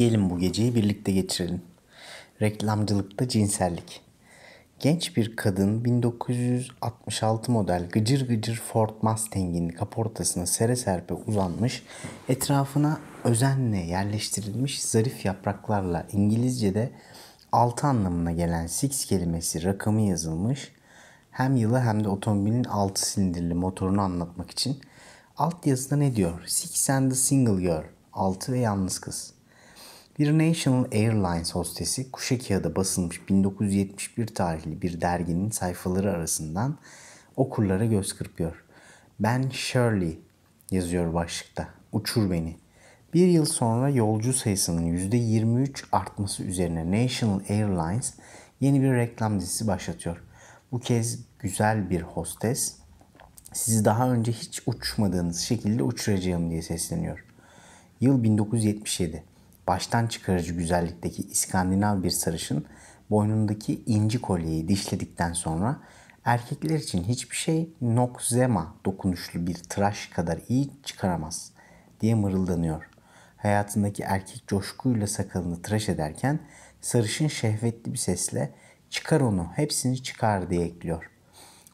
Gelin bu geceyi birlikte geçirelim. Reklamcılıkta cinsellik. Genç bir kadın 1966 model gıcır gıcır Ford Mustang'in kaportasına sere serpe uzanmış, etrafına özenle yerleştirilmiş zarif yapraklarla İngilizce'de altı anlamına gelen six kelimesi rakamı yazılmış, hem yılı hem de otomobilin 6 silindirli motorunu anlatmak için alt yazıda ne diyor? Six and the single girl, Altı ve yalnız kız. Bir National Airlines hostesi Kuşakağı'da basılmış 1971 tarihli bir derginin sayfaları arasından okurlara göz kırpıyor. Ben Shirley yazıyor başlıkta. Uçur beni. Bir yıl sonra yolcu sayısının %23 artması üzerine National Airlines yeni bir reklam dizisi başlatıyor. Bu kez güzel bir hostes sizi daha önce hiç uçmadığınız şekilde uçuracağım diye sesleniyor. Yıl 1977 baştan çıkarıcı güzellikteki İskandinav bir sarışın boynundaki inci kolyeyi dişledikten sonra erkekler için hiçbir şey nokzema dokunuşlu bir tıraş kadar iyi çıkaramaz diye mırıldanıyor. Hayatındaki erkek coşkuyla sakalını tıraş ederken sarışın şehvetli bir sesle çıkar onu hepsini çıkar diye ekliyor.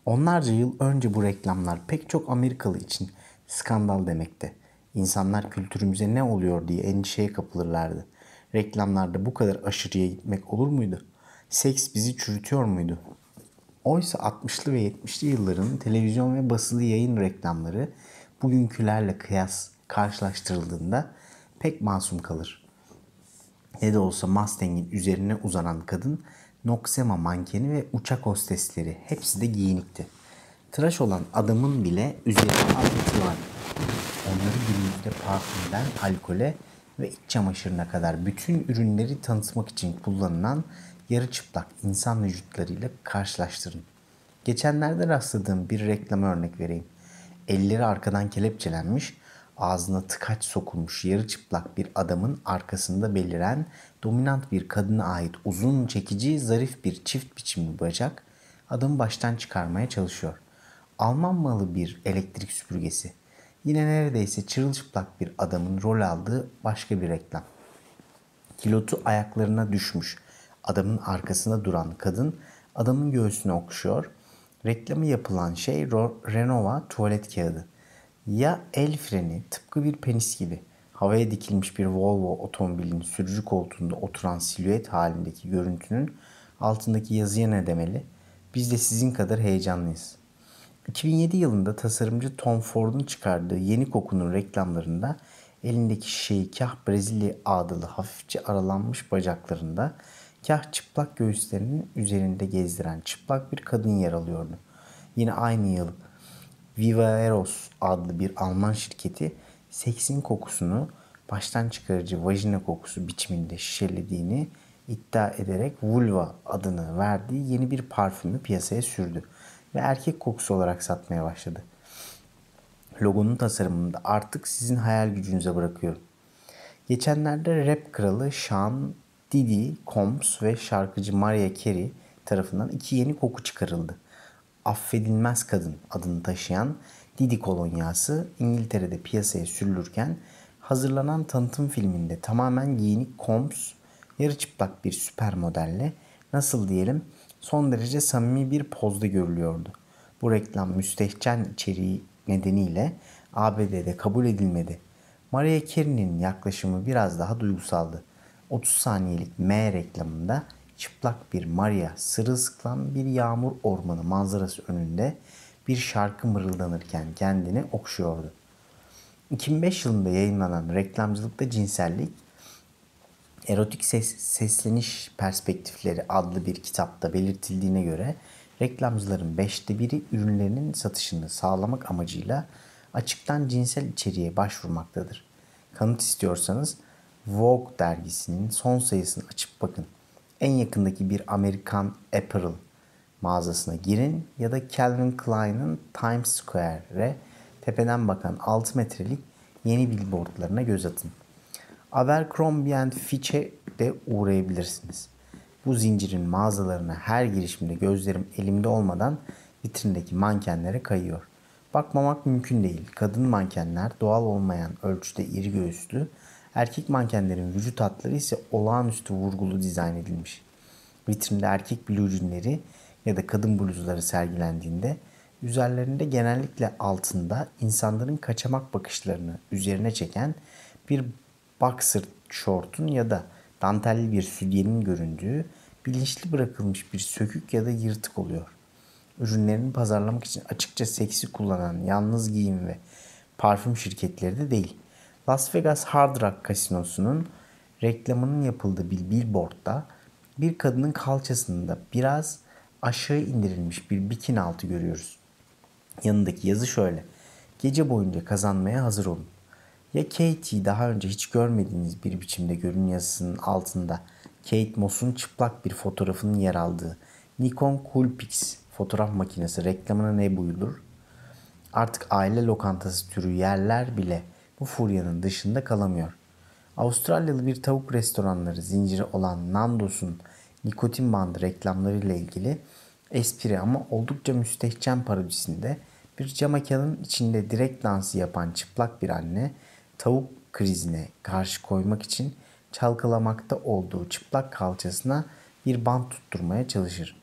Onlarca yıl önce bu reklamlar pek çok Amerikalı için skandal demekti. İnsanlar kültürümüze ne oluyor diye endişeye kapılırlardı. Reklamlarda bu kadar aşırıya gitmek olur muydu? Seks bizi çürütüyor muydu? Oysa 60'lı ve 70'li yılların televizyon ve basılı yayın reklamları bugünkülerle kıyas karşılaştırıldığında pek masum kalır. Ne de olsa Mustang'in üzerine uzanan kadın, Noxema mankeni ve uçak hostesleri hepsi de giyinikti tıraş olan adamın bile üzerine ayrıntılar. Onları günümüzde parfümden alkole ve iç çamaşırına kadar bütün ürünleri tanıtmak için kullanılan yarı çıplak insan vücutlarıyla karşılaştırın. Geçenlerde rastladığım bir reklam örnek vereyim. Elleri arkadan kelepçelenmiş, ağzına tıkaç sokulmuş yarı çıplak bir adamın arkasında beliren dominant bir kadına ait uzun çekici zarif bir çift biçimli bacak adamı baştan çıkarmaya çalışıyor. Alman malı bir elektrik süpürgesi. Yine neredeyse çırılçıplak bir adamın rol aldığı başka bir reklam. Kilotu ayaklarına düşmüş. Adamın arkasında duran kadın adamın göğsünü okşuyor. Reklamı yapılan şey Renova tuvalet kağıdı. Ya el freni tıpkı bir penis gibi havaya dikilmiş bir Volvo otomobilinin sürücü koltuğunda oturan silüet halindeki görüntünün altındaki yazıya ne demeli? Biz de sizin kadar heyecanlıyız.'' 2007 yılında tasarımcı Tom Ford'un çıkardığı Yeni Koku'nun reklamlarında elindeki şişeyi kah Brezilya ağdalı hafifçe aralanmış bacaklarında kah çıplak göğüslerinin üzerinde gezdiren çıplak bir kadın yer alıyordu. Yine aynı yıl Viva Eros adlı bir Alman şirketi seksin kokusunu baştan çıkarıcı vajina kokusu biçiminde şişelediğini iddia ederek Vulva adını verdiği yeni bir parfümü piyasaya sürdü ve erkek kokusu olarak satmaya başladı. Logonun tasarımında artık sizin hayal gücünüze bırakıyorum. Geçenlerde rap kralı Sean Diddy Combs ve şarkıcı Mariah Carey tarafından iki yeni koku çıkarıldı. Affedilmez Kadın adını taşıyan Didi kolonyası İngiltere'de piyasaya sürülürken hazırlanan tanıtım filminde tamamen giyinik Combs yarı çıplak bir süper modelle nasıl diyelim son derece samimi bir pozda görülüyordu. Bu reklam müstehcen içeriği nedeniyle ABD'de kabul edilmedi. Maria Carey'nin yaklaşımı biraz daha duygusaldı. 30 saniyelik M reklamında çıplak bir Maria sırılsıklam bir yağmur ormanı manzarası önünde bir şarkı mırıldanırken kendini okşuyordu. 2005 yılında yayınlanan reklamcılıkta cinsellik Erotik ses, Sesleniş Perspektifleri adlı bir kitapta belirtildiğine göre reklamcıların beşte biri ürünlerinin satışını sağlamak amacıyla açıktan cinsel içeriğe başvurmaktadır. Kanıt istiyorsanız Vogue dergisinin son sayısını açıp bakın. En yakındaki bir Amerikan Apparel mağazasına girin ya da Calvin Klein'ın Times Square'e tepeden bakan 6 metrelik yeni billboardlarına göz atın. Abercrombie Fitch'e de uğrayabilirsiniz. Bu zincirin mağazalarına her girişimde gözlerim elimde olmadan vitrindeki mankenlere kayıyor. Bakmamak mümkün değil. Kadın mankenler doğal olmayan ölçüde iri göğüslü, erkek mankenlerin vücut hatları ise olağanüstü vurgulu dizayn edilmiş. Vitrinde erkek bluzunları ya da kadın bluzları sergilendiğinde üzerlerinde genellikle altında insanların kaçamak bakışlarını üzerine çeken bir boxer şortun ya da dantelli bir sütyenin göründüğü bilinçli bırakılmış bir sökük ya da yırtık oluyor. Ürünlerini pazarlamak için açıkça seksi kullanan yalnız giyim ve parfüm şirketleri de değil. Las Vegas Hard Rock Kasinosu'nun reklamının yapıldığı bir billboardda bir kadının kalçasında biraz aşağı indirilmiş bir bikini altı görüyoruz. Yanındaki yazı şöyle. Gece boyunca kazanmaya hazır olun. Ya Katie daha önce hiç görmediğiniz bir biçimde görün yazısının altında Kate Moss'un çıplak bir fotoğrafının yer aldığı Nikon Coolpix fotoğraf makinesi reklamına ne buyulur? Artık aile lokantası türü yerler bile bu furyanın dışında kalamıyor. Avustralyalı bir tavuk restoranları zinciri olan Nando's'un nikotin bandı reklamlarıyla ilgili espri ama oldukça müstehcen parodisinde bir cam içinde direkt dansı yapan çıplak bir anne tavuk krizine karşı koymak için çalkalamakta olduğu çıplak kalçasına bir bant tutturmaya çalışır.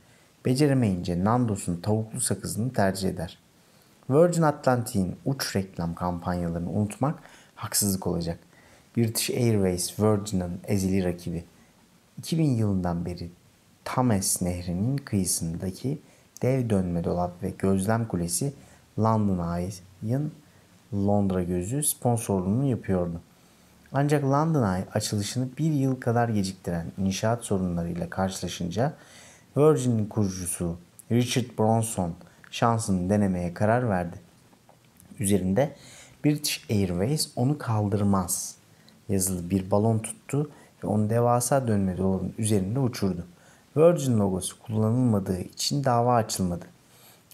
Beceremeyince Nandos'un tavuklu sakızını tercih eder. Virgin Atlantic'in uç reklam kampanyalarını unutmak haksızlık olacak. British Airways Virgin'ın ezili rakibi. 2000 yılından beri Thames Nehri'nin kıyısındaki dev dönme dolap ve gözlem kulesi London Eye'ın Londra Gözü sponsorluğunu yapıyordu. Ancak London Eye açılışını bir yıl kadar geciktiren inşaat sorunlarıyla karşılaşınca Virgin'in kurucusu Richard Bronson şansını denemeye karar verdi. Üzerinde British Airways onu kaldırmaz yazılı bir balon tuttu ve onu devasa dönme dolabın üzerinde uçurdu. Virgin logosu kullanılmadığı için dava açılmadı.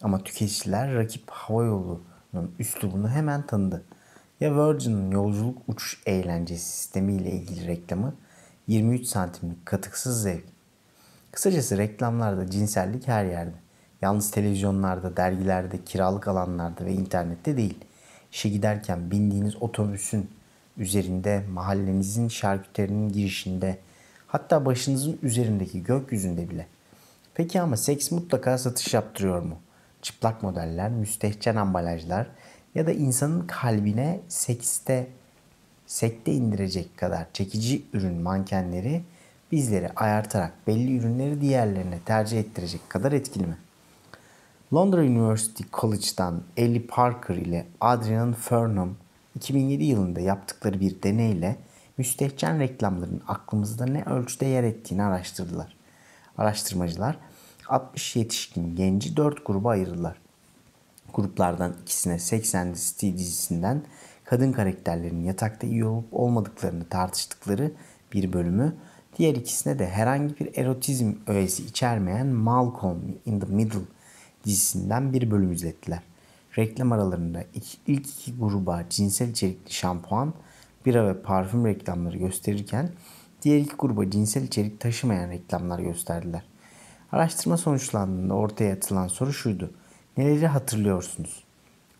Ama tüketiciler rakip hava yolu üslubunu hemen tanıdı. Ya Virgin'in yolculuk uçuş eğlencesi sistemiyle ilgili reklamı 23 santimlik katıksız zevk. Kısacası reklamlarda cinsellik her yerde. Yalnız televizyonlarda, dergilerde, kiralık alanlarda ve internette değil. İşe giderken bindiğiniz otobüsün üzerinde, mahallenizin şarküterinin girişinde, hatta başınızın üzerindeki gökyüzünde bile. Peki ama seks mutlaka satış yaptırıyor mu? çıplak modeller, müstehcen ambalajlar ya da insanın kalbine sekste sekte indirecek kadar çekici ürün mankenleri bizleri ayartarak belli ürünleri diğerlerine tercih ettirecek kadar etkili mi? Londra University College'dan Ellie Parker ile Adrian Furnham 2007 yılında yaptıkları bir deneyle müstehcen reklamların aklımızda ne ölçüde yer ettiğini araştırdılar. Araştırmacılar 60 yetişkin genci 4 gruba ayırdılar. Gruplardan ikisine 80 City dizisinden kadın karakterlerin yatakta iyi olup olmadıklarını tartıştıkları bir bölümü, diğer ikisine de herhangi bir erotizm öğesi içermeyen Malcolm in the Middle dizisinden bir bölüm izlettiler. Reklam aralarında ilk iki gruba cinsel içerikli şampuan, bira ve parfüm reklamları gösterirken diğer iki gruba cinsel içerik taşımayan reklamlar gösterdiler. Araştırma sonuçlandığında ortaya atılan soru şuydu. Neleri hatırlıyorsunuz?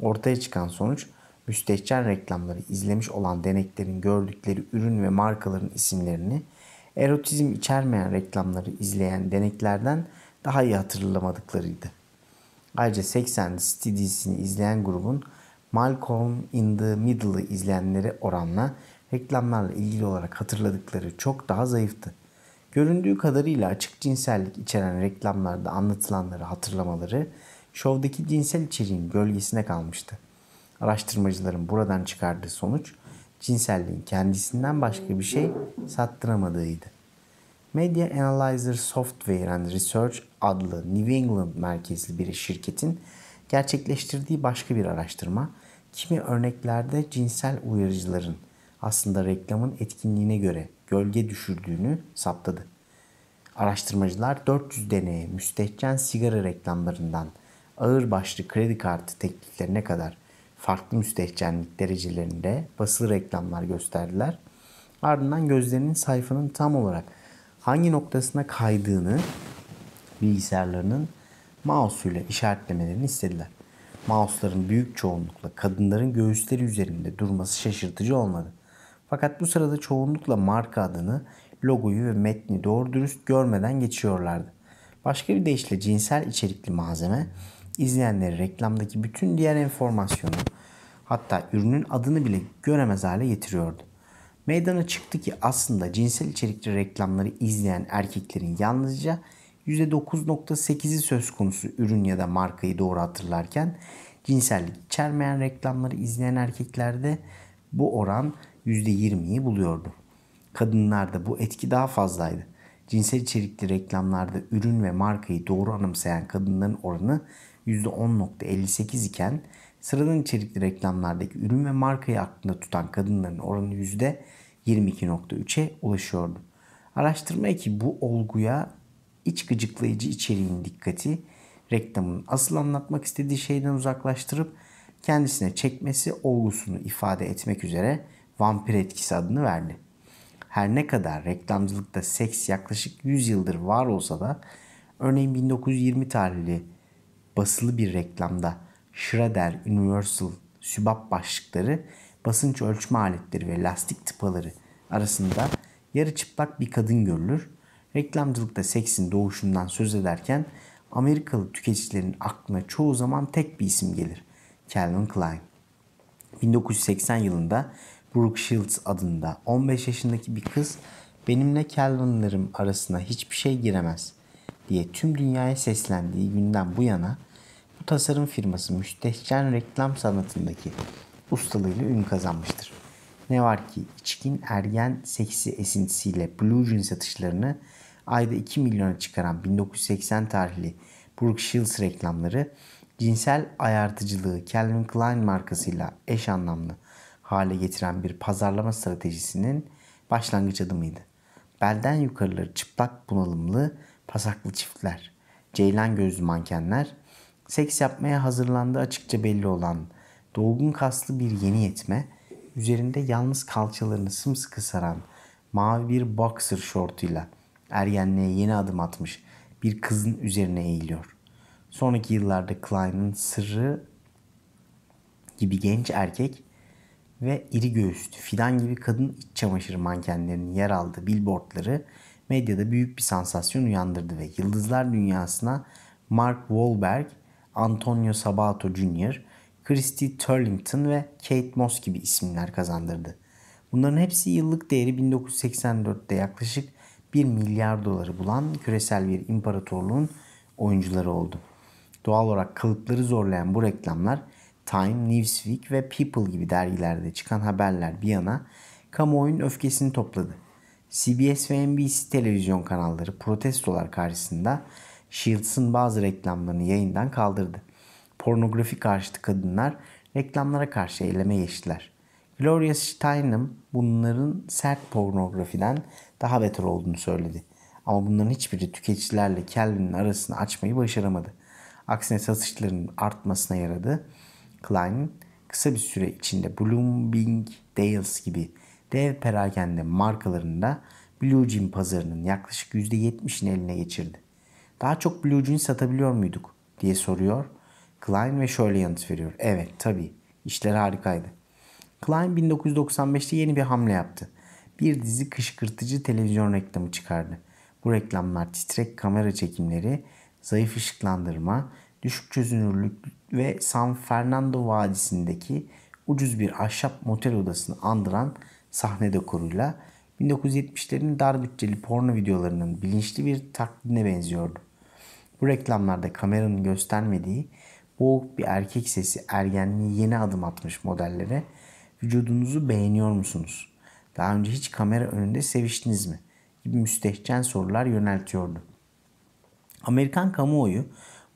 Ortaya çıkan sonuç müstehcen reklamları izlemiş olan deneklerin gördükleri ürün ve markaların isimlerini erotizm içermeyen reklamları izleyen deneklerden daha iyi hatırlamadıklarıydı. Ayrıca 80 City dizisini izleyen grubun Malcolm in the Middle'ı izleyenlere oranla reklamlarla ilgili olarak hatırladıkları çok daha zayıftı. Göründüğü kadarıyla açık cinsellik içeren reklamlarda anlatılanları hatırlamaları şovdaki cinsel içeriğin gölgesine kalmıştı. Araştırmacıların buradan çıkardığı sonuç cinselliğin kendisinden başka bir şey sattıramadığıydı. Media Analyzer Software and Research adlı New England merkezli bir şirketin gerçekleştirdiği başka bir araştırma, kimi örneklerde cinsel uyarıcıların aslında reklamın etkinliğine göre gölge düşürdüğünü saptadı. Araştırmacılar 400 deneye müstehcen sigara reklamlarından ağır başlı kredi kartı tekliflerine kadar farklı müstehcenlik derecelerinde basılı reklamlar gösterdiler. Ardından gözlerinin sayfanın tam olarak hangi noktasına kaydığını bilgisayarlarının mouse ile işaretlemelerini istediler. Mouse'ların büyük çoğunlukla kadınların göğüsleri üzerinde durması şaşırtıcı olmadı. Fakat bu sırada çoğunlukla marka adını, logoyu ve metni doğru dürüst görmeden geçiyorlardı. Başka bir deyişle cinsel içerikli malzeme izleyenleri reklamdaki bütün diğer enformasyonu hatta ürünün adını bile göremez hale getiriyordu. Meydana çıktı ki aslında cinsel içerikli reklamları izleyen erkeklerin yalnızca %9.8'i söz konusu ürün ya da markayı doğru hatırlarken cinsellik içermeyen reklamları izleyen erkeklerde bu oran %20'yi buluyordu. Kadınlarda bu etki daha fazlaydı. Cinsel içerikli reklamlarda ürün ve markayı doğru anımsayan kadınların oranı %10.58 iken sıradan içerikli reklamlardaki ürün ve markayı aklında tutan kadınların oranı %22.3'e ulaşıyordu. Araştırma ki bu olguya iç gıcıklayıcı içeriğin dikkati reklamın asıl anlatmak istediği şeyden uzaklaştırıp kendisine çekmesi olgusunu ifade etmek üzere vampir etkisi adını verdi. Her ne kadar reklamcılıkta seks yaklaşık 100 yıldır var olsa da örneğin 1920 tarihli basılı bir reklamda Schrader Universal sübap başlıkları, basınç ölçme aletleri ve lastik tıpaları arasında yarı çıplak bir kadın görülür. Reklamcılıkta seksin doğuşundan söz ederken Amerikalı tüketicilerin aklına çoğu zaman tek bir isim gelir. Calvin Klein. 1980 yılında Brooke Shields adında 15 yaşındaki bir kız benimle Calvin'larım arasına hiçbir şey giremez diye tüm dünyaya seslendiği günden bu yana bu tasarım firması müstehcen reklam sanatındaki ustalığıyla ün kazanmıştır. Ne var ki içkin ergen seksi esintisiyle Blue Jean satışlarını ayda 2 milyona çıkaran 1980 tarihli Brooke Shields reklamları cinsel ayartıcılığı Calvin Klein markasıyla eş anlamlı hale getiren bir pazarlama stratejisinin başlangıç adımıydı. Belden yukarıları çıplak bunalımlı pasaklı çiftler, ceylan gözlü mankenler, seks yapmaya hazırlandığı açıkça belli olan dolgun kaslı bir yeni yetme, üzerinde yalnız kalçalarını sımsıkı saran mavi bir boxer şortuyla ergenliğe yeni adım atmış bir kızın üzerine eğiliyor. Sonraki yıllarda Klein'in sırrı gibi genç erkek ve iri göğüslü fidan gibi kadın iç çamaşır mankenlerinin yer aldığı billboardları medyada büyük bir sansasyon uyandırdı ve yıldızlar dünyasına Mark Wahlberg, Antonio Sabato Jr., Christy Turlington ve Kate Moss gibi isimler kazandırdı. Bunların hepsi yıllık değeri 1984'te yaklaşık 1 milyar doları bulan küresel bir imparatorluğun oyuncuları oldu. Doğal olarak kalıpları zorlayan bu reklamlar Time, Newsweek ve People gibi dergilerde çıkan haberler bir yana kamuoyunun öfkesini topladı. CBS ve NBC televizyon kanalları protestolar karşısında Shields'ın bazı reklamlarını yayından kaldırdı. Pornografi karşıtı kadınlar reklamlara karşı eyleme geçtiler. Gloria Steinem bunların sert pornografiden daha beter olduğunu söyledi. Ama bunların hiçbiri tüketicilerle Kelvin'in arasını açmayı başaramadı. Aksine satışların artmasına yaradı Klein kısa bir süre içinde Bloomingdale's gibi dev perakende markalarında Blue Jean pazarının yaklaşık %70'ini eline geçirdi. Daha çok Blue Jean satabiliyor muyduk diye soruyor Klein ve şöyle yanıt veriyor. Evet tabi. işler harikaydı. Klein 1995'te yeni bir hamle yaptı. Bir dizi kışkırtıcı televizyon reklamı çıkardı. Bu reklamlar titrek kamera çekimleri, zayıf ışıklandırma düşük çözünürlük ve San Fernando Vadisi'ndeki ucuz bir ahşap motel odasını andıran sahne dekoruyla 1970'lerin dar bütçeli porno videolarının bilinçli bir taklidine benziyordu. Bu reklamlarda kameranın göstermediği boğuk bir erkek sesi ergenliği yeni adım atmış modellere vücudunuzu beğeniyor musunuz? Daha önce hiç kamera önünde seviştiniz mi? gibi müstehcen sorular yöneltiyordu. Amerikan kamuoyu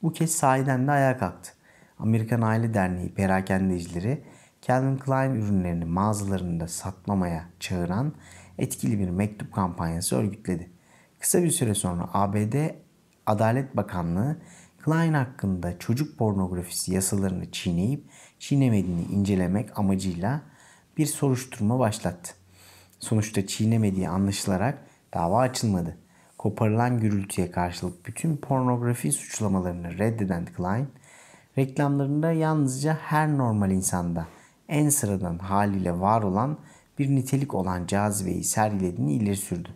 bu kez sahiden de ayağa kalktı. Amerikan Aile Derneği perakendecileri Calvin Klein ürünlerini mağazalarında satmamaya çağıran etkili bir mektup kampanyası örgütledi. Kısa bir süre sonra ABD Adalet Bakanlığı Klein hakkında çocuk pornografisi yasalarını çiğneyip çiğnemediğini incelemek amacıyla bir soruşturma başlattı. Sonuçta çiğnemediği anlaşılarak dava açılmadı koparılan gürültüye karşılık bütün pornografi suçlamalarını reddeden Klein, reklamlarında yalnızca her normal insanda en sıradan haliyle var olan bir nitelik olan cazibeyi sergilediğini ileri sürdü.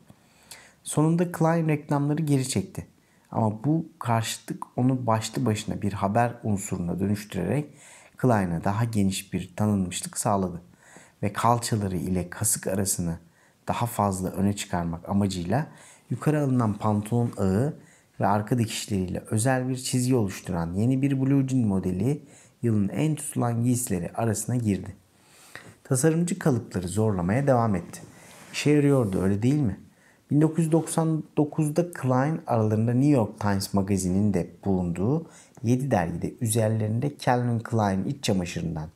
Sonunda Klein reklamları geri çekti. Ama bu karşıtlık onu başlı başına bir haber unsuruna dönüştürerek Klein'a daha geniş bir tanınmışlık sağladı. Ve kalçaları ile kasık arasını daha fazla öne çıkarmak amacıyla yukarı alınan pantolon ağı ve arka dikişleriyle özel bir çizgi oluşturan yeni bir blue jean modeli yılın en tutulan giysileri arasına girdi. Tasarımcı kalıpları zorlamaya devam etti. İşe yarıyordu öyle değil mi? 1999'da Klein aralarında New York Times magazinin de bulunduğu 7 dergide üzerlerinde Calvin Klein iç çamaşırından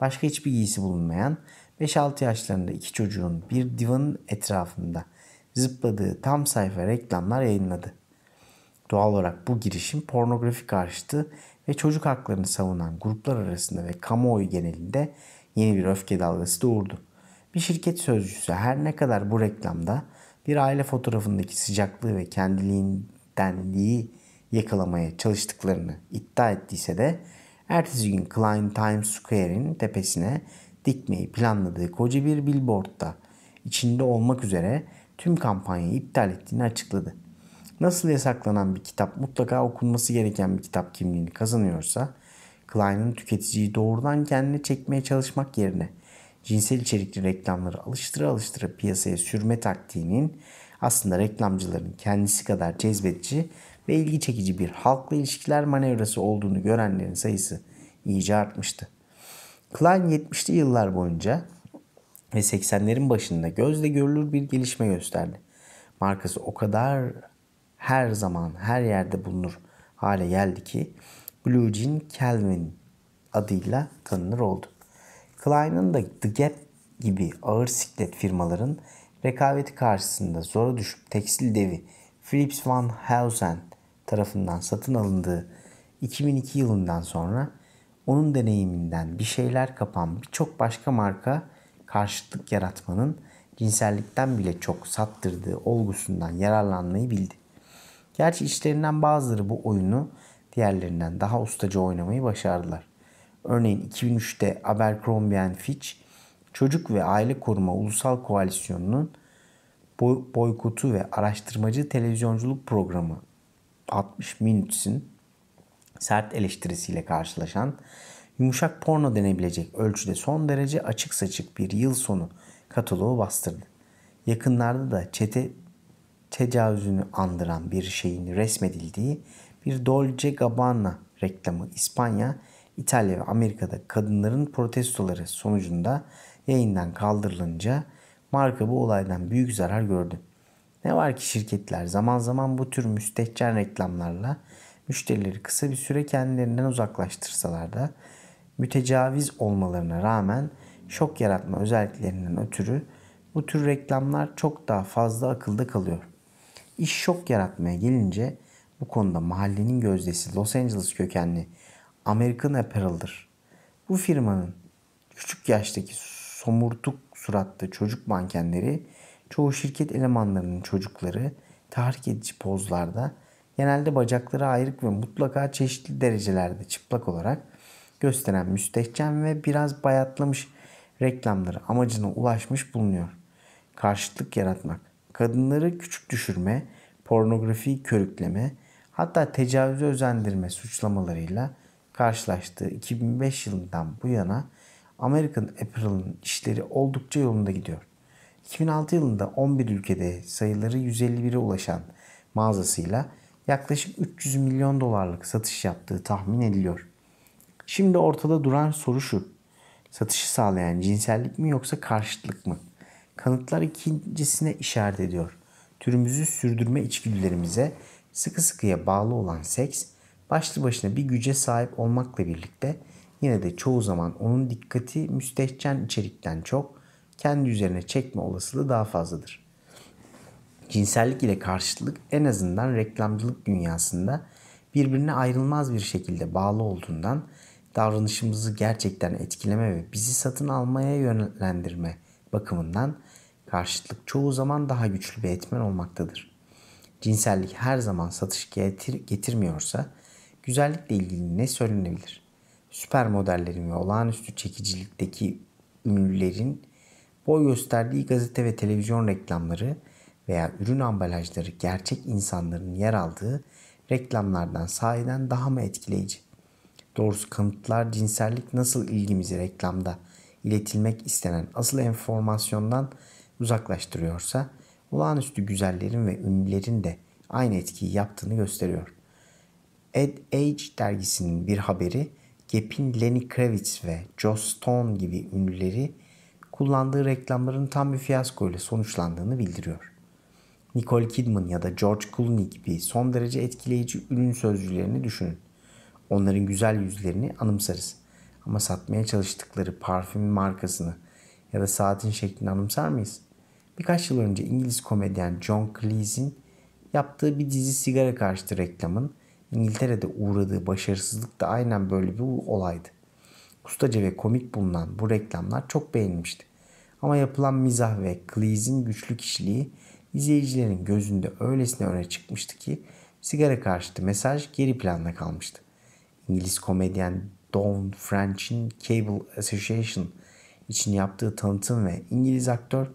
başka hiçbir giysi bulunmayan 5-6 yaşlarında iki çocuğun bir divanın etrafında zıpladığı tam sayfa reklamlar yayınladı. Doğal olarak bu girişim pornografi karşıtı ve çocuk haklarını savunan gruplar arasında ve kamuoyu genelinde yeni bir öfke dalgası doğurdu. Bir şirket sözcüsü her ne kadar bu reklamda bir aile fotoğrafındaki sıcaklığı ve kendiliğindenliği yakalamaya çalıştıklarını iddia ettiyse de ertesi gün Klein Times Square'in tepesine dikmeyi planladığı koca bir billboardda içinde olmak üzere tüm kampanyayı iptal ettiğini açıkladı. Nasıl yasaklanan bir kitap mutlaka okunması gereken bir kitap kimliğini kazanıyorsa, Klein'ın tüketiciyi doğrudan kendine çekmeye çalışmak yerine cinsel içerikli reklamları alıştıra alıştıra piyasaya sürme taktiğinin aslında reklamcıların kendisi kadar cezbedici ve ilgi çekici bir halkla ilişkiler manevrası olduğunu görenlerin sayısı iyice artmıştı. Klein 70'li yıllar boyunca ve 80'lerin başında gözle görülür bir gelişme gösterdi. Markası o kadar her zaman her yerde bulunur hale geldi ki Blue Jean Calvin adıyla tanınır oldu. Klein'ın da The Gap gibi ağır siklet firmaların rekabeti karşısında zora düşüp tekstil devi Philips Van Heusen tarafından satın alındığı 2002 yılından sonra onun deneyiminden bir şeyler kapan birçok başka marka karşıtlık yaratmanın cinsellikten bile çok sattırdığı olgusundan yararlanmayı bildi. Gerçi işlerinden bazıları bu oyunu diğerlerinden daha ustaca oynamayı başardılar. Örneğin 2003'te Abercrombie Fitch Çocuk ve Aile Koruma Ulusal Koalisyonu'nun boy boykotu ve araştırmacı televizyonculuk programı 60 Minutes'in sert eleştirisiyle karşılaşan yumuşak porno denebilecek ölçüde son derece açık saçık bir yıl sonu kataloğu bastırdı. Yakınlarda da çete tecavüzünü andıran bir şeyin resmedildiği bir Dolce Gabbana reklamı İspanya, İtalya ve Amerika'da kadınların protestoları sonucunda yayından kaldırılınca marka bu olaydan büyük zarar gördü. Ne var ki şirketler zaman zaman bu tür müstehcen reklamlarla müşterileri kısa bir süre kendilerinden uzaklaştırsalar da mütecaviz olmalarına rağmen şok yaratma özelliklerinden ötürü bu tür reklamlar çok daha fazla akılda kalıyor. İş şok yaratmaya gelince bu konuda mahallenin gözdesi Los Angeles kökenli American Apparel'dır. Bu firmanın küçük yaştaki somurtuk suratlı çocuk mankenleri çoğu şirket elemanlarının çocukları tahrik edici pozlarda genelde bacakları ayrık ve mutlaka çeşitli derecelerde çıplak olarak gösteren müstehcen ve biraz bayatlamış reklamları amacına ulaşmış bulunuyor. Karşıtlık yaratmak, kadınları küçük düşürme, pornografi körükleme, hatta tecavüze özendirme suçlamalarıyla karşılaştığı 2005 yılından bu yana American April'ın işleri oldukça yolunda gidiyor. 2006 yılında 11 ülkede sayıları 151'e ulaşan mağazasıyla yaklaşık 300 milyon dolarlık satış yaptığı tahmin ediliyor. Şimdi ortada duran soru şu. Satışı sağlayan cinsellik mi yoksa karşıtlık mı? Kanıtlar ikincisine işaret ediyor. Türümüzü sürdürme içgüdülerimize sıkı sıkıya bağlı olan seks başlı başına bir güce sahip olmakla birlikte yine de çoğu zaman onun dikkati müstehcen içerikten çok kendi üzerine çekme olasılığı daha fazladır. Cinsellik ile karşıtlık en azından reklamcılık dünyasında birbirine ayrılmaz bir şekilde bağlı olduğundan davranışımızı gerçekten etkileme ve bizi satın almaya yönlendirme bakımından karşıtlık çoğu zaman daha güçlü bir etmen olmaktadır. Cinsellik her zaman satış getir getirmiyorsa güzellikle ilgili ne söylenebilir? Süper modellerin ve olağanüstü çekicilikteki ünlülerin boy gösterdiği gazete ve televizyon reklamları veya ürün ambalajları gerçek insanların yer aldığı reklamlardan sahiden daha mı etkileyici? doğrusu kanıtlar cinsellik nasıl ilgimizi reklamda iletilmek istenen asıl enformasyondan uzaklaştırıyorsa olağanüstü güzellerin ve ünlülerin de aynı etkiyi yaptığını gösteriyor. Ad Age dergisinin bir haberi Gap'in Lenny Kravitz ve Joss Stone gibi ünlüleri kullandığı reklamların tam bir fiyasko ile sonuçlandığını bildiriyor. Nicole Kidman ya da George Clooney gibi son derece etkileyici ürün sözcülerini düşünün onların güzel yüzlerini anımsarız. Ama satmaya çalıştıkları parfüm markasını ya da saatin şeklini anımsar mıyız? Birkaç yıl önce İngiliz komedyen John Cleese'in yaptığı bir dizi sigara karşıtı reklamın İngiltere'de uğradığı başarısızlık da aynen böyle bir olaydı. Ustaca ve komik bulunan bu reklamlar çok beğenilmişti. Ama yapılan mizah ve Cleese'in güçlü kişiliği izleyicilerin gözünde öylesine öne çıkmıştı ki sigara karşıtı mesaj geri planda kalmıştı. İngiliz komedyen Don French'in Cable Association için yaptığı tanıtım ve İngiliz aktör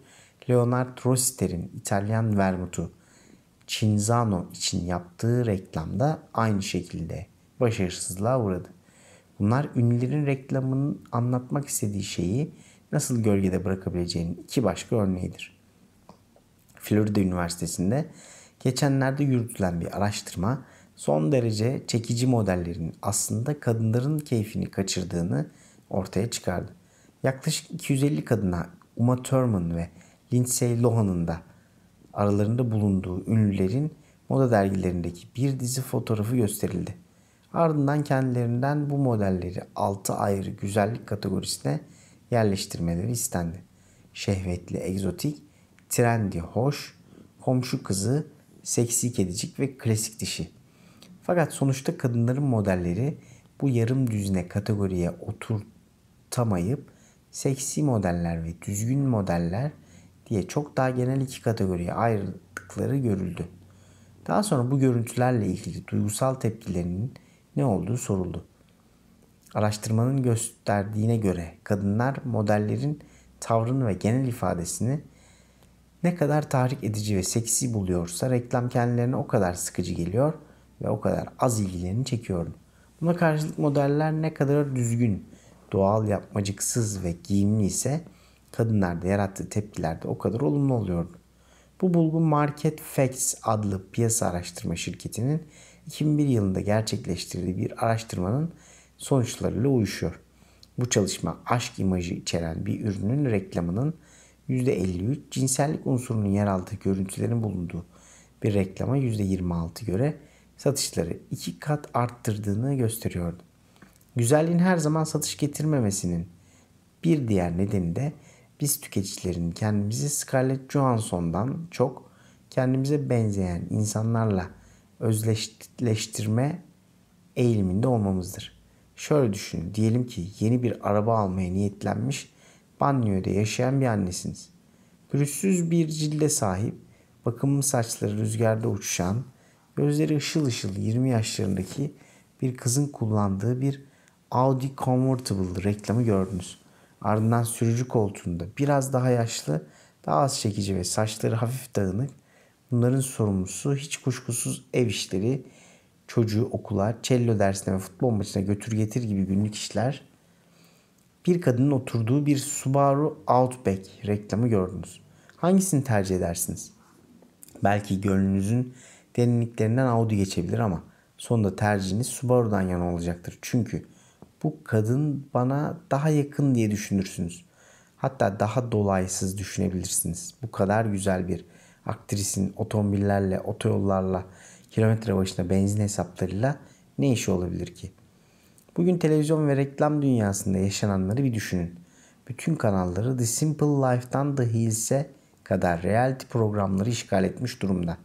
Leonard Rossiter'in İtalyan vermutu Cinzano için yaptığı reklamda aynı şekilde başarısızlığa uğradı. Bunlar ünlülerin reklamının anlatmak istediği şeyi nasıl gölgede bırakabileceğinin iki başka örneğidir. Florida Üniversitesi'nde geçenlerde yürütülen bir araştırma son derece çekici modellerin aslında kadınların keyfini kaçırdığını ortaya çıkardı. Yaklaşık 250 kadına Uma Thurman ve Lindsay Lohan'ın da aralarında bulunduğu ünlülerin moda dergilerindeki bir dizi fotoğrafı gösterildi. Ardından kendilerinden bu modelleri 6 ayrı güzellik kategorisine yerleştirmeleri istendi. Şehvetli, egzotik, trendy, hoş, komşu kızı, seksi kedicik ve klasik dişi. Fakat sonuçta kadınların modelleri bu yarım düzine kategoriye oturtamayıp seksi modeller ve düzgün modeller diye çok daha genel iki kategoriye ayrıldıkları görüldü. Daha sonra bu görüntülerle ilgili duygusal tepkilerinin ne olduğu soruldu. Araştırmanın gösterdiğine göre kadınlar modellerin tavrını ve genel ifadesini ne kadar tahrik edici ve seksi buluyorsa reklam kendilerine o kadar sıkıcı geliyor.'' ve o kadar az ilgilerini çekiyordu. Buna karşılık modeller ne kadar düzgün, doğal yapmacıksız ve giyimli ise kadınlarda yarattığı tepkiler de o kadar olumlu oluyordu. Bu bulgu Market Facts adlı piyasa araştırma şirketinin 2001 yılında gerçekleştirdiği bir araştırmanın sonuçlarıyla uyuşuyor. Bu çalışma aşk imajı içeren bir ürünün reklamının %53 cinsellik unsurunun yer aldığı görüntülerin bulunduğu bir reklama %26 göre satışları iki kat arttırdığını gösteriyordu. Güzelliğin her zaman satış getirmemesinin bir diğer nedeni de biz tüketicilerin kendimizi Scarlett Johansson'dan çok kendimize benzeyen insanlarla özleştirme eğiliminde olmamızdır. Şöyle düşünün. Diyelim ki yeni bir araba almaya niyetlenmiş banyoda yaşayan bir annesiniz. Pürüzsüz bir cilde sahip, bakımlı saçları rüzgarda uçuşan, Gözleri ışıl ışıl 20 yaşlarındaki bir kızın kullandığı bir Audi Convertible reklamı gördünüz. Ardından sürücü koltuğunda biraz daha yaşlı, daha az çekici ve saçları hafif dağınık. Bunların sorumlusu hiç kuşkusuz ev işleri, çocuğu okula, cello dersine ve futbol maçına götür getir gibi günlük işler. Bir kadının oturduğu bir Subaru Outback reklamı gördünüz. Hangisini tercih edersiniz? Belki gönlünüzün derinliklerinden Audi geçebilir ama sonunda tercihiniz Subaru'dan yana olacaktır. Çünkü bu kadın bana daha yakın diye düşünürsünüz. Hatta daha dolaysız düşünebilirsiniz. Bu kadar güzel bir aktrisin otomobillerle, otoyollarla, kilometre başına benzin hesaplarıyla ne işi olabilir ki? Bugün televizyon ve reklam dünyasında yaşananları bir düşünün. Bütün kanalları The Simple Life'dan The Hills'e kadar reality programları işgal etmiş durumda.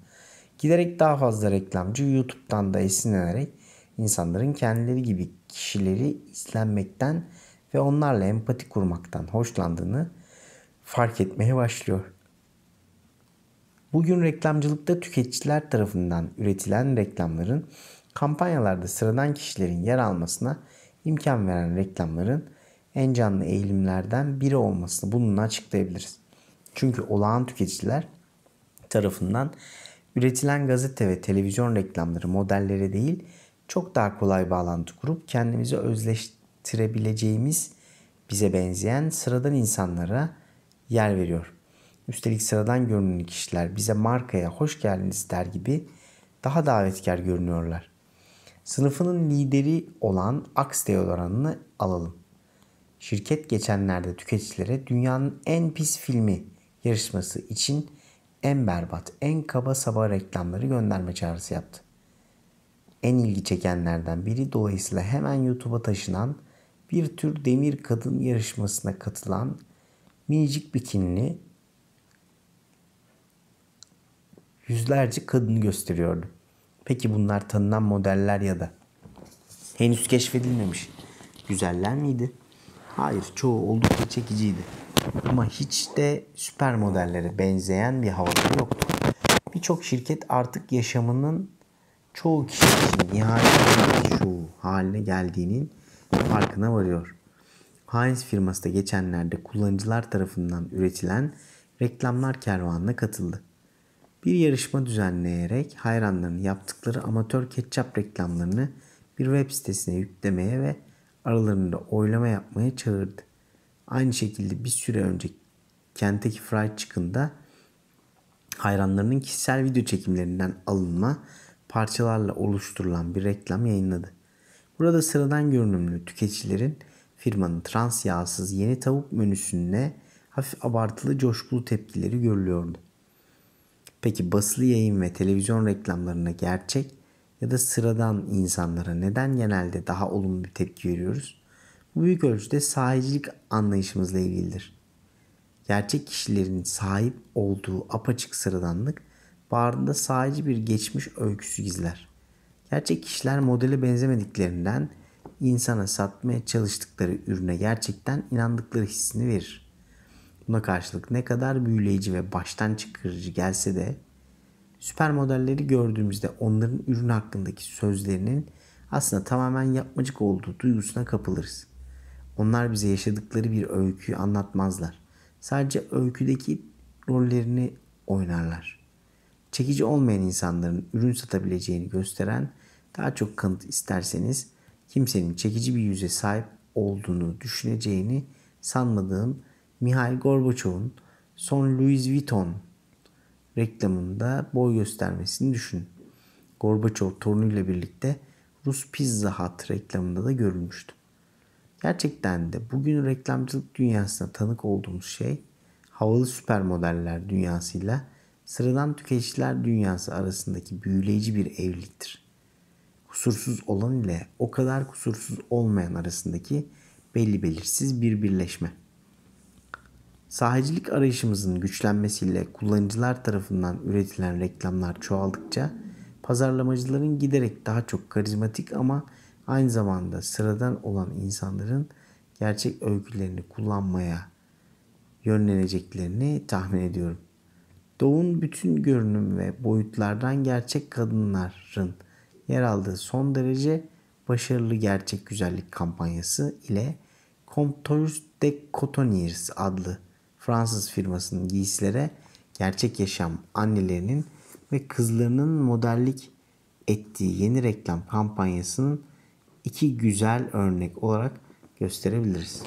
Giderek daha fazla reklamcı YouTube'dan da esinlenerek insanların kendileri gibi kişileri izlenmekten ve onlarla empati kurmaktan hoşlandığını fark etmeye başlıyor. Bugün reklamcılıkta tüketiciler tarafından üretilen reklamların kampanyalarda sıradan kişilerin yer almasına imkan veren reklamların en canlı eğilimlerden biri olmasını bununla açıklayabiliriz. Çünkü olağan tüketiciler tarafından Üretilen gazete ve televizyon reklamları modellere değil çok daha kolay bağlantı kurup kendimizi özleştirebileceğimiz bize benzeyen sıradan insanlara yer veriyor. Üstelik sıradan görünen kişiler bize markaya hoş geldiniz der gibi daha davetkar görünüyorlar. Sınıfının lideri olan aks deodoranını alalım. Şirket geçenlerde tüketicilere dünyanın en pis filmi yarışması için en berbat, en kaba sabah reklamları gönderme çağrısı yaptı. En ilgi çekenlerden biri dolayısıyla hemen YouTube'a taşınan bir tür demir kadın yarışmasına katılan minicik bikinli yüzlerce kadını gösteriyordu. Peki bunlar tanınan modeller ya da henüz keşfedilmemiş güzeller miydi? Hayır, çoğu oldukça çekiciydi. Ama hiç de süper modellere benzeyen bir havası yoktu. Birçok şirket artık yaşamının çoğu kişi için nihayet şu haline geldiğinin farkına varıyor. Heinz firması da geçenlerde kullanıcılar tarafından üretilen reklamlar kervanına katıldı. Bir yarışma düzenleyerek hayranlarını yaptıkları amatör ketçap reklamlarını bir web sitesine yüklemeye ve aralarında oylama yapmaya çağırdı. Aynı şekilde bir süre önce Kentucky Fried Chicken'da hayranlarının kişisel video çekimlerinden alınma parçalarla oluşturulan bir reklam yayınladı. Burada sıradan görünümlü tüketicilerin firmanın trans yağsız yeni tavuk menüsüne hafif abartılı coşkulu tepkileri görülüyordu. Peki basılı yayın ve televizyon reklamlarına gerçek ya da sıradan insanlara neden genelde daha olumlu bir tepki veriyoruz? büyük ölçüde sahicilik anlayışımızla ilgilidir. Gerçek kişilerin sahip olduğu apaçık sıradanlık bağrında sahici bir geçmiş öyküsü gizler. Gerçek kişiler modele benzemediklerinden insana satmaya çalıştıkları ürüne gerçekten inandıkları hissini verir. Buna karşılık ne kadar büyüleyici ve baştan çıkarıcı gelse de süper modelleri gördüğümüzde onların ürün hakkındaki sözlerinin aslında tamamen yapmacık olduğu duygusuna kapılırız. Onlar bize yaşadıkları bir öyküyü anlatmazlar. Sadece öyküdeki rollerini oynarlar. Çekici olmayan insanların ürün satabileceğini gösteren daha çok kanıt isterseniz kimsenin çekici bir yüze sahip olduğunu düşüneceğini sanmadığım Mihail Gorbaçov'un son Louis Vuitton reklamında boy göstermesini düşünün. Gorbaçov torunuyla birlikte Rus Pizza Hut reklamında da görülmüştü. Gerçekten de bugün reklamcılık dünyasına tanık olduğumuz şey havalı süper modeller dünyasıyla sıradan tüketiciler dünyası arasındaki büyüleyici bir evliliktir. Kusursuz olan ile o kadar kusursuz olmayan arasındaki belli belirsiz bir birleşme. Sahicilik arayışımızın güçlenmesiyle kullanıcılar tarafından üretilen reklamlar çoğaldıkça pazarlamacıların giderek daha çok karizmatik ama aynı zamanda sıradan olan insanların gerçek öykülerini kullanmaya yönleneceklerini tahmin ediyorum. Doğun bütün görünüm ve boyutlardan gerçek kadınların yer aldığı son derece başarılı gerçek güzellik kampanyası ile Comptoir de Cotoniers adlı Fransız firmasının giysilere gerçek yaşam annelerinin ve kızlarının modellik ettiği yeni reklam kampanyasının iki güzel örnek olarak gösterebiliriz.